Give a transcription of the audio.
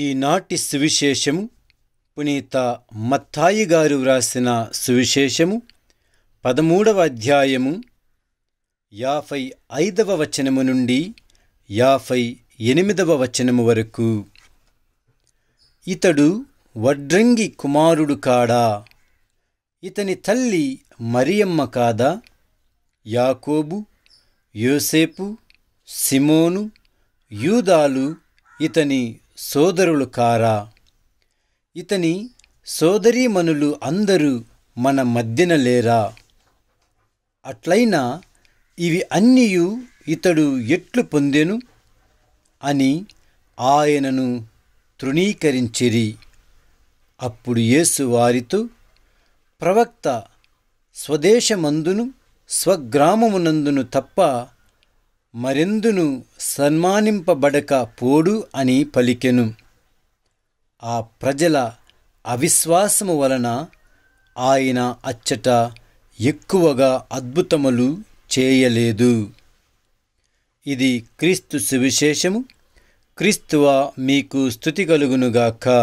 ఈనాటి సువిశేషము పునీత మత్తాయి గారు వ్రాసిన సువిశేషము పదమూడవ అధ్యాయము యాభై ఐదవ వచనము నుండి యాభై ఎనిమిదవ వచనము వరకు ఇతడు వడ్రంగి కుమారుడు కాడా ఇతని తల్లి మరియమ్మ కాదా యాకోబు యోసేపు సిమోను యూదాలు ఇతని సోదరులు కారా ఇతని సోదరీమణులు అందరూ మన మధ్యన లేరా అట్లయినా ఇవి అన్నీయు ఇతడు ఎట్లు పొందెను అని ఆయనను తృణీకరించిరి అప్పుడు యేసు వారితో ప్రవక్త స్వదేశమందును స్వగ్రామమునందును తప్ప మరెందును సన్మానింపబడక పోడు అని పలికెను ఆ ప్రజల అవిశ్వాసము వలన ఆయన అచ్చట ఎక్కువగా అద్భుతములు చేయలేదు ఇది క్రీస్తు సువిశేషము క్రీస్తువా మీకు స్థుతి కలుగునుగాక